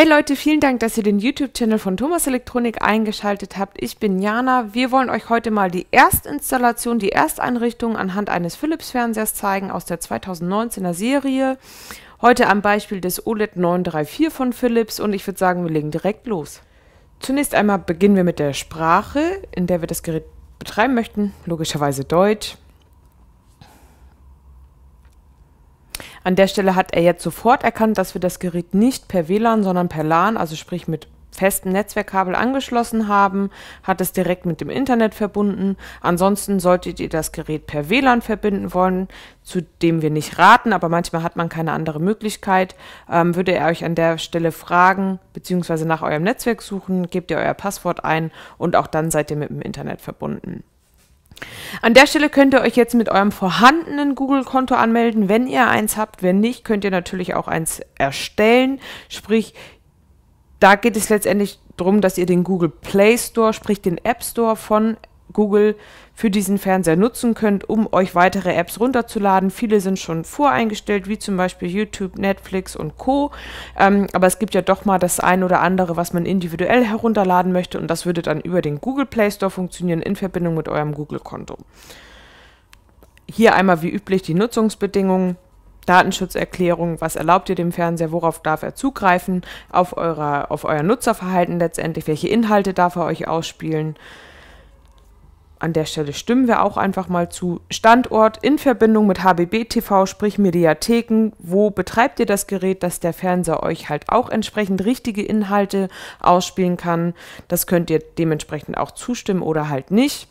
Hey Leute, vielen Dank, dass ihr den YouTube-Channel von Thomas Elektronik eingeschaltet habt. Ich bin Jana. Wir wollen euch heute mal die Erstinstallation, die Ersteinrichtung anhand eines Philips-Fernsehers zeigen aus der 2019er Serie. Heute am Beispiel des OLED 934 von Philips und ich würde sagen, wir legen direkt los. Zunächst einmal beginnen wir mit der Sprache, in der wir das Gerät betreiben möchten, logischerweise Deutsch. An der Stelle hat er jetzt sofort erkannt, dass wir das Gerät nicht per WLAN, sondern per LAN, also sprich mit festen Netzwerkkabel angeschlossen haben, hat es direkt mit dem Internet verbunden. Ansonsten solltet ihr das Gerät per WLAN verbinden wollen, zu dem wir nicht raten, aber manchmal hat man keine andere Möglichkeit. Ähm, würde er euch an der Stelle fragen bzw. nach eurem Netzwerk suchen, gebt ihr euer Passwort ein und auch dann seid ihr mit dem Internet verbunden. An der Stelle könnt ihr euch jetzt mit eurem vorhandenen Google-Konto anmelden, wenn ihr eins habt. Wenn nicht, könnt ihr natürlich auch eins erstellen. Sprich, da geht es letztendlich darum, dass ihr den Google Play Store, sprich den App Store von Google für diesen Fernseher nutzen könnt, um euch weitere Apps runterzuladen. Viele sind schon voreingestellt, wie zum Beispiel YouTube, Netflix und Co. Ähm, aber es gibt ja doch mal das ein oder andere, was man individuell herunterladen möchte und das würde dann über den Google Play Store funktionieren in Verbindung mit eurem Google-Konto. Hier einmal wie üblich die Nutzungsbedingungen. Datenschutzerklärung, was erlaubt ihr dem Fernseher, worauf darf er zugreifen, auf, eurer, auf euer Nutzerverhalten letztendlich, welche Inhalte darf er euch ausspielen, an der Stelle stimmen wir auch einfach mal zu. Standort in Verbindung mit HBB TV, sprich Mediatheken. Wo betreibt ihr das Gerät, dass der Fernseher euch halt auch entsprechend richtige Inhalte ausspielen kann? Das könnt ihr dementsprechend auch zustimmen oder halt nicht.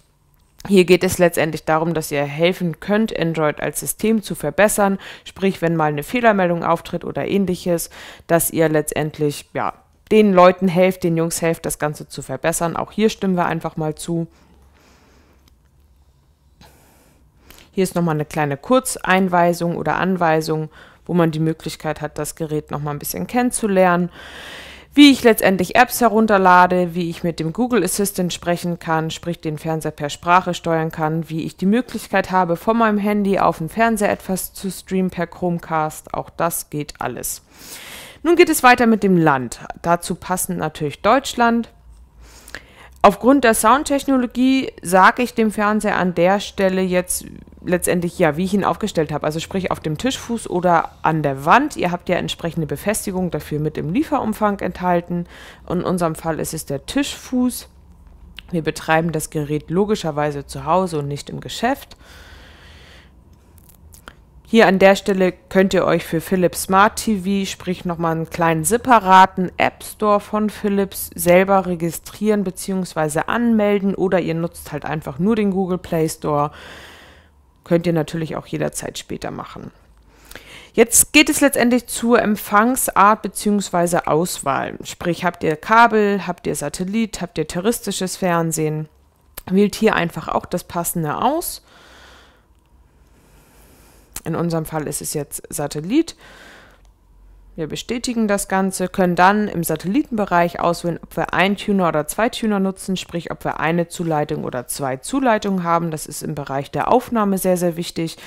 Hier geht es letztendlich darum, dass ihr helfen könnt, Android als System zu verbessern, sprich wenn mal eine Fehlermeldung auftritt oder ähnliches, dass ihr letztendlich ja, den Leuten helft, den Jungs helft, das Ganze zu verbessern. Auch hier stimmen wir einfach mal zu. Hier ist nochmal eine kleine Kurzeinweisung oder Anweisung, wo man die Möglichkeit hat, das Gerät nochmal ein bisschen kennenzulernen, wie ich letztendlich Apps herunterlade, wie ich mit dem Google Assistant sprechen kann, sprich den Fernseher per Sprache steuern kann, wie ich die Möglichkeit habe, von meinem Handy auf den Fernseher etwas zu streamen per Chromecast. Auch das geht alles. Nun geht es weiter mit dem Land. Dazu passend natürlich Deutschland. Aufgrund der Soundtechnologie sage ich dem Fernseher an der Stelle jetzt, letztendlich, ja, wie ich ihn aufgestellt habe. Also sprich auf dem Tischfuß oder an der Wand. Ihr habt ja entsprechende Befestigung dafür mit im Lieferumfang enthalten. In unserem Fall ist es der Tischfuß. Wir betreiben das Gerät logischerweise zu Hause und nicht im Geschäft. Hier an der Stelle könnt ihr euch für Philips Smart TV, sprich nochmal einen kleinen separaten App Store von Philips selber registrieren bzw. anmelden oder ihr nutzt halt einfach nur den Google Play Store Könnt ihr natürlich auch jederzeit später machen. Jetzt geht es letztendlich zur Empfangsart bzw. Auswahl. Sprich, habt ihr Kabel, habt ihr Satellit, habt ihr terroristisches Fernsehen? Wählt hier einfach auch das Passende aus. In unserem Fall ist es jetzt Satellit. Wir bestätigen das Ganze, können dann im Satellitenbereich auswählen, ob wir einen Tuner oder zwei Tuner nutzen, sprich ob wir eine Zuleitung oder zwei Zuleitungen haben. Das ist im Bereich der Aufnahme sehr, sehr wichtig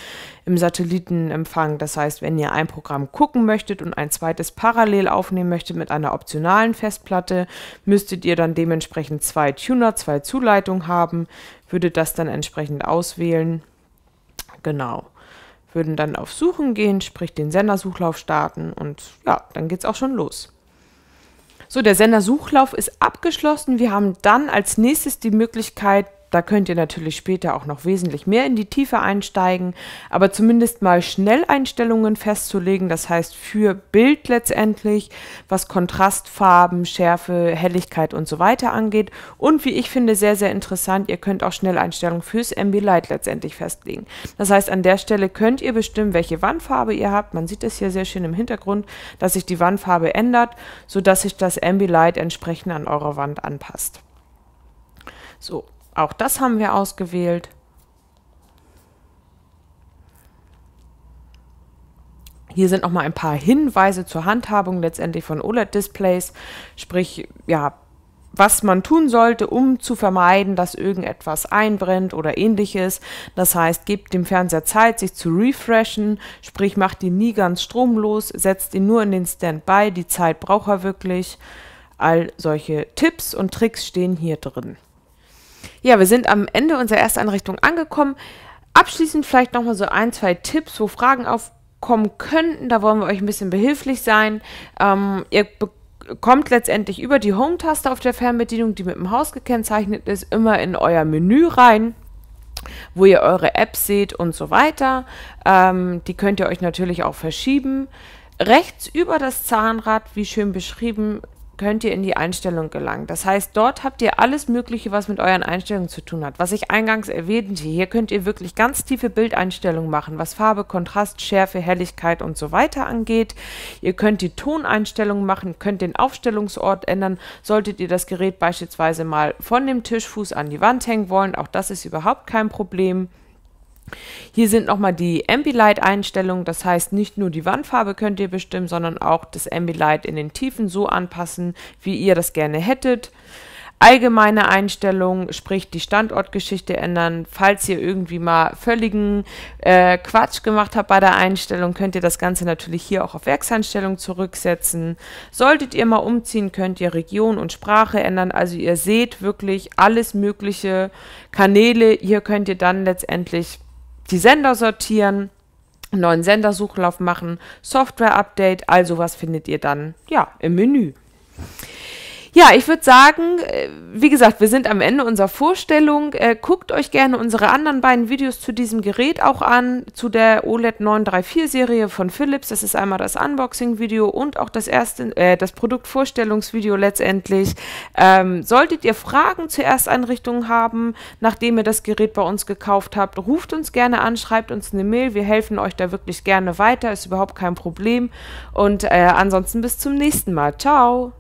im Satellitenempfang. Das heißt, wenn ihr ein Programm gucken möchtet und ein zweites parallel aufnehmen möchtet mit einer optionalen Festplatte, müsstet ihr dann dementsprechend zwei Tuner, zwei Zuleitungen haben, würdet das dann entsprechend auswählen. Genau würden dann auf Suchen gehen, sprich den Sendersuchlauf starten und ja, dann geht's auch schon los. So, der Sendersuchlauf ist abgeschlossen. Wir haben dann als nächstes die Möglichkeit, da könnt ihr natürlich später auch noch wesentlich mehr in die Tiefe einsteigen, aber zumindest mal Schnelleinstellungen festzulegen, das heißt für Bild letztendlich, was Kontrastfarben, Schärfe, Helligkeit und so weiter angeht. Und wie ich finde, sehr, sehr interessant, ihr könnt auch Schnelleinstellungen fürs MB Ambilight letztendlich festlegen. Das heißt, an der Stelle könnt ihr bestimmen, welche Wandfarbe ihr habt. Man sieht es hier sehr schön im Hintergrund, dass sich die Wandfarbe ändert, sodass sich das MB Ambilight entsprechend an eurer Wand anpasst. So, auch das haben wir ausgewählt. Hier sind nochmal ein paar Hinweise zur Handhabung letztendlich von OLED-Displays, sprich, ja, was man tun sollte, um zu vermeiden, dass irgendetwas einbrennt oder ähnliches. Das heißt, gebt dem Fernseher Zeit, sich zu refreshen, sprich, macht ihn nie ganz stromlos, setzt ihn nur in den Standby, die Zeit braucht er wirklich. All solche Tipps und Tricks stehen hier drin. Ja, wir sind am Ende unserer Ersteinrichtung angekommen. Abschließend vielleicht nochmal so ein, zwei Tipps, wo Fragen aufkommen könnten. Da wollen wir euch ein bisschen behilflich sein. Ähm, ihr kommt letztendlich über die Home-Taste auf der Fernbedienung, die mit dem Haus gekennzeichnet ist, immer in euer Menü rein wo ihr eure Apps seht und so weiter. Ähm, die könnt ihr euch natürlich auch verschieben. Rechts über das Zahnrad, wie schön beschrieben, könnt ihr in die Einstellung gelangen. Das heißt, dort habt ihr alles Mögliche, was mit euren Einstellungen zu tun hat. Was ich eingangs erwähnte, hier könnt ihr wirklich ganz tiefe Bildeinstellungen machen, was Farbe, Kontrast, Schärfe, Helligkeit und so weiter angeht. Ihr könnt die Toneinstellungen machen, könnt den Aufstellungsort ändern. Solltet ihr das Gerät beispielsweise mal von dem Tischfuß an die Wand hängen wollen, auch das ist überhaupt kein Problem. Hier sind nochmal die Ambilight-Einstellungen, das heißt nicht nur die Wandfarbe könnt ihr bestimmen, sondern auch das Ambilight in den Tiefen so anpassen, wie ihr das gerne hättet. Allgemeine Einstellungen, sprich die Standortgeschichte ändern. Falls ihr irgendwie mal völligen äh, Quatsch gemacht habt bei der Einstellung, könnt ihr das Ganze natürlich hier auch auf Werkseinstellungen zurücksetzen. Solltet ihr mal umziehen, könnt ihr Region und Sprache ändern. Also ihr seht wirklich alles mögliche Kanäle. Hier könnt ihr dann letztendlich die Sender sortieren, einen neuen Sendersuchlauf machen, Software-Update, also was findet ihr dann ja im Menü ja, ich würde sagen, äh, wie gesagt, wir sind am Ende unserer Vorstellung. Äh, guckt euch gerne unsere anderen beiden Videos zu diesem Gerät auch an, zu der OLED 934-Serie von Philips. Das ist einmal das Unboxing-Video und auch das erste, äh, das Produktvorstellungsvideo letztendlich. Ähm, solltet ihr Fragen zur Ersteinrichtung haben, nachdem ihr das Gerät bei uns gekauft habt, ruft uns gerne an, schreibt uns eine Mail. Wir helfen euch da wirklich gerne weiter, ist überhaupt kein Problem. Und äh, ansonsten bis zum nächsten Mal. Ciao!